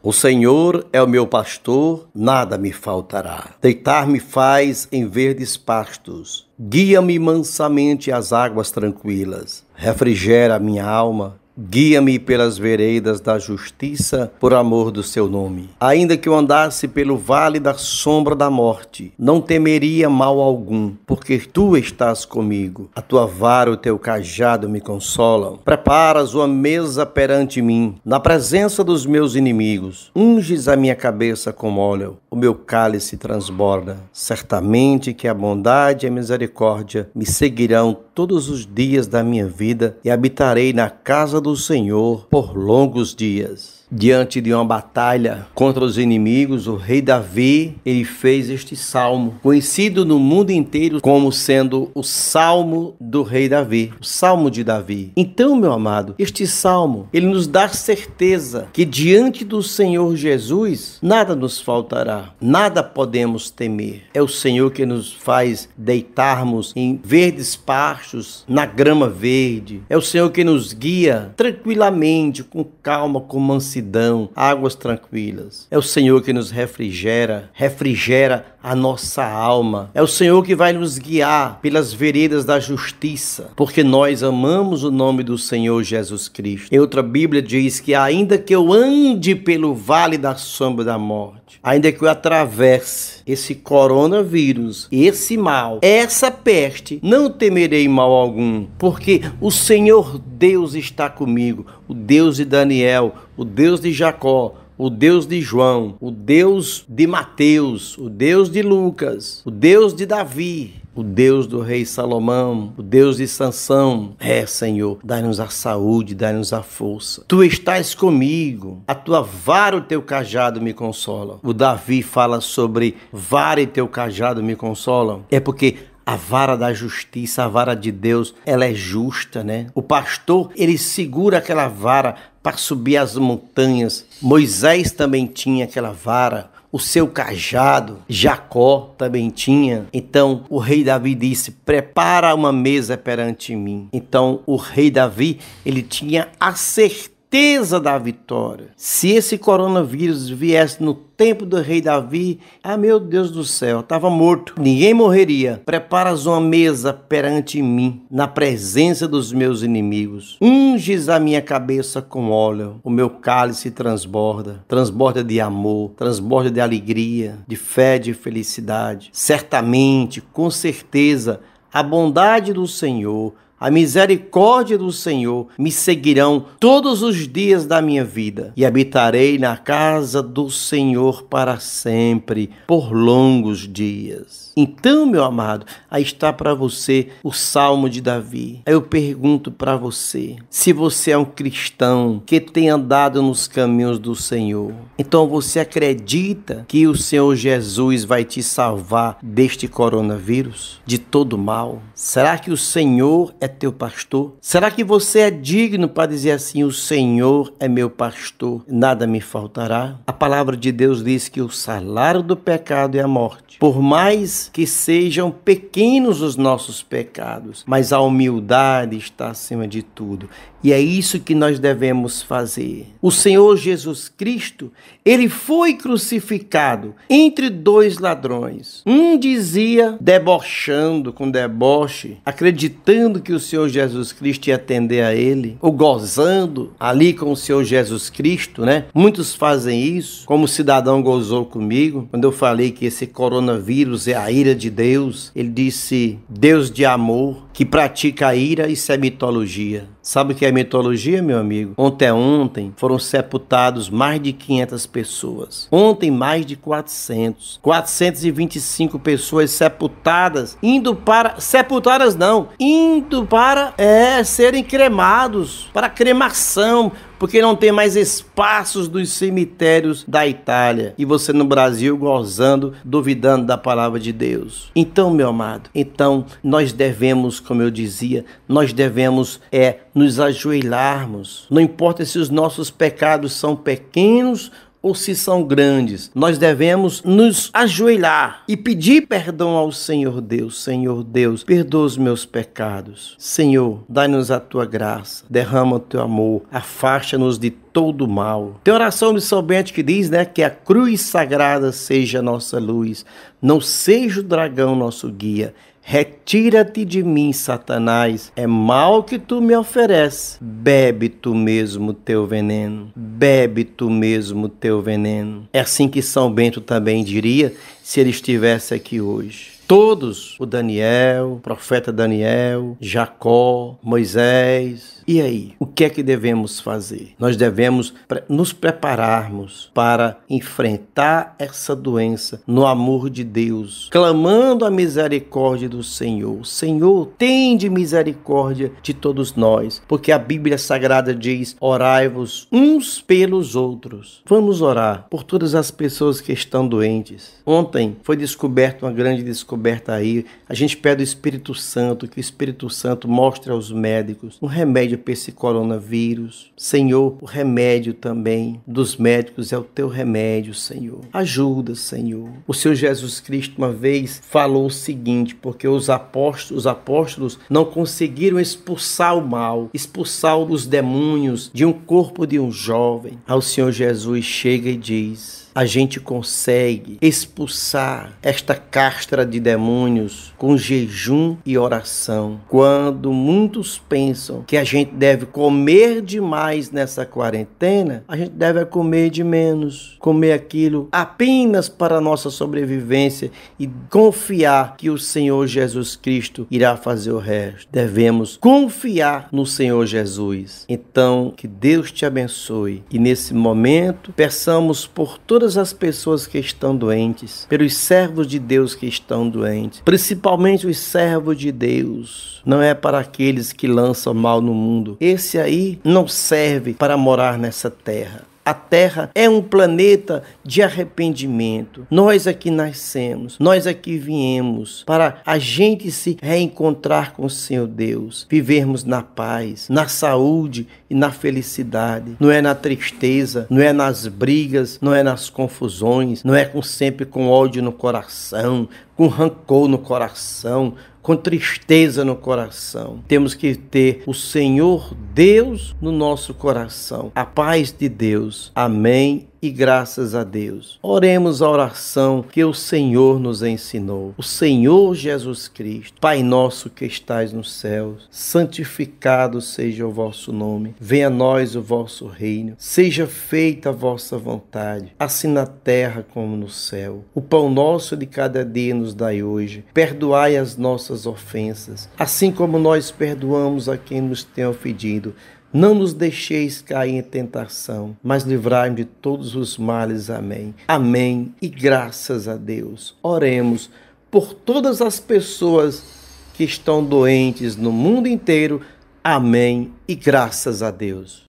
O Senhor é o meu pastor, nada me faltará. Deitar-me faz em verdes pastos. Guia-me mansamente às águas tranquilas. Refrigera minha alma. Guia-me pelas veredas da justiça, por amor do seu nome. Ainda que eu andasse pelo vale da sombra da morte, não temeria mal algum, porque tu estás comigo. A tua vara e o teu cajado me consolam. Preparas uma mesa perante mim, na presença dos meus inimigos. Unges a minha cabeça com óleo, o meu cálice transborda. Certamente que a bondade e a misericórdia me seguirão todos os dias da minha vida e habitarei na casa do do Senhor por longos dias diante de uma batalha contra os inimigos, o rei Davi, ele fez este salmo, conhecido no mundo inteiro como sendo o salmo do rei Davi, o salmo de Davi. Então, meu amado, este salmo, ele nos dá certeza que diante do Senhor Jesus, nada nos faltará, nada podemos temer. É o Senhor que nos faz deitarmos em verdes pastos, na grama verde. É o Senhor que nos guia tranquilamente, com calma, com mansidão mansidão, águas tranquilas. É o Senhor que nos refrigera, refrigera a nossa alma. É o Senhor que vai nos guiar pelas veredas da justiça, porque nós amamos o nome do Senhor Jesus Cristo. Em outra Bíblia diz que ainda que eu ande pelo vale da sombra da morte, ainda que eu atravesse esse coronavírus, esse mal, essa peste, não temerei mal algum, porque o Senhor Deus está comigo o Deus de Daniel, o Deus de Jacó, o Deus de João, o Deus de Mateus, o Deus de Lucas, o Deus de Davi, o Deus do rei Salomão, o Deus de Sansão. É, Senhor, dá nos a saúde, dá nos a força. Tu estás comigo, a tua vara e o teu cajado me consola. O Davi fala sobre vara e teu cajado me consolam. É porque a vara da justiça, a vara de Deus, ela é justa, né? O pastor, ele segura aquela vara para subir as montanhas. Moisés também tinha aquela vara o seu cajado, Jacó também tinha. Então o rei Davi disse: "Prepara uma mesa perante mim". Então o rei Davi, ele tinha a certeza certeza da vitória. Se esse coronavírus viesse no tempo do rei Davi, ah meu Deus do céu, estava morto. Ninguém morreria. Preparas uma mesa perante mim, na presença dos meus inimigos. Unges a minha cabeça com óleo, o meu cálice transborda, transborda de amor, transborda de alegria, de fé, de felicidade. Certamente, com certeza, a bondade do Senhor a misericórdia do Senhor me seguirão todos os dias da minha vida, e habitarei na casa do Senhor para sempre, por longos dias. Então, meu amado, aí está para você o Salmo de Davi. Aí eu pergunto para você: se você é um cristão que tem andado nos caminhos do Senhor, então você acredita que o Senhor Jesus vai te salvar deste coronavírus, de todo mal? Será que o Senhor é é teu pastor? Será que você é digno para dizer assim: O Senhor é meu pastor, nada me faltará? A palavra de Deus diz que o salário do pecado é a morte. Por mais que sejam pequenos os nossos pecados, mas a humildade está acima de tudo. E é isso que nós devemos fazer. O Senhor Jesus Cristo, ele foi crucificado entre dois ladrões. Um dizia, debochando com deboche, acreditando que o o Senhor Jesus Cristo e atender a Ele, ou gozando ali com o Senhor Jesus Cristo, né? Muitos fazem isso, como o cidadão gozou comigo, quando eu falei que esse coronavírus é a ira de Deus, ele disse: Deus de amor, que pratica a ira, isso é mitologia. Sabe o que é mitologia, meu amigo? Ontem ontem foram sepultados mais de 500 pessoas. Ontem mais de 400. 425 pessoas sepultadas, indo para sepultadas não, indo para é, serem cremados, para cremação, porque não tem mais espaços dos cemitérios da Itália e você no Brasil gozando, duvidando da palavra de Deus. Então, meu amado, então nós devemos, como eu dizia, nós devemos é nos ajoelharmos. Não importa se os nossos pecados são pequenos ou se são grandes, nós devemos nos ajoelhar e pedir perdão ao Senhor Deus. Senhor Deus, perdoa os meus pecados. Senhor, dá nos a tua graça, derrama o teu amor, afasta-nos de todo mal. Tem oração de São Bento que diz, né, que a cruz sagrada seja a nossa luz, não seja o dragão nosso guia. Retira-te de mim, Satanás. É mal que tu me ofereces. Bebe tu mesmo teu veneno. Bebe tu mesmo teu veneno. É assim que São Bento também diria se ele estivesse aqui hoje. Todos, o Daniel, o profeta Daniel, Jacó, Moisés. E aí, o que é que devemos fazer? Nós devemos nos prepararmos para enfrentar essa doença no amor de Deus, clamando a misericórdia do Senhor. Senhor, tende misericórdia de todos nós, porque a Bíblia Sagrada diz: orai-vos uns pelos outros. Vamos orar por todas as pessoas que estão doentes. Ontem foi descoberta uma grande descoberta descoberta aí. A gente pede o Espírito Santo, que o Espírito Santo mostre aos médicos um remédio para esse coronavírus. Senhor, o remédio também dos médicos é o teu remédio, Senhor. Ajuda, Senhor. O Senhor Jesus Cristo uma vez falou o seguinte, porque os apóstolos, os apóstolos não conseguiram expulsar o mal, expulsar os demônios de um corpo de um jovem. Ao Senhor Jesus chega e diz: a gente consegue expulsar esta castra de demônios com jejum e oração. Quando muitos pensam que a gente deve comer demais nessa quarentena, a gente deve comer de menos, comer aquilo apenas para a nossa sobrevivência e confiar que o Senhor Jesus Cristo irá fazer o resto. Devemos confiar no Senhor Jesus. Então, que Deus te abençoe e nesse momento peçamos por todas todas as pessoas que estão doentes, pelos servos de Deus que estão doentes, principalmente os servos de Deus. Não é para aqueles que lançam mal no mundo. Esse aí não serve para morar nessa terra. A Terra é um planeta de arrependimento. Nós aqui nascemos, nós aqui viemos para a gente se reencontrar com o Senhor Deus, vivermos na paz, na saúde e na felicidade. Não é na tristeza, não é nas brigas, não é nas confusões, não é com sempre com ódio no coração, com rancor no coração, com tristeza no coração. Temos que ter o Senhor Deus no nosso coração. A paz de Deus. Amém e graças a Deus. Oremos a oração que o Senhor nos ensinou. O Senhor Jesus Cristo, Pai nosso que estais nos céus, santificado seja o vosso nome. Venha a nós o vosso reino. Seja feita a vossa vontade, assim na terra como no céu. O pão nosso de cada dia nos dai hoje. Perdoai as nossas ofensas, assim como nós perdoamos a quem nos tem ofendido não nos deixeis cair em tentação, mas livrai-me de todos os males. Amém. Amém. E graças a Deus. Oremos por todas as pessoas que estão doentes no mundo inteiro. Amém. E graças a Deus.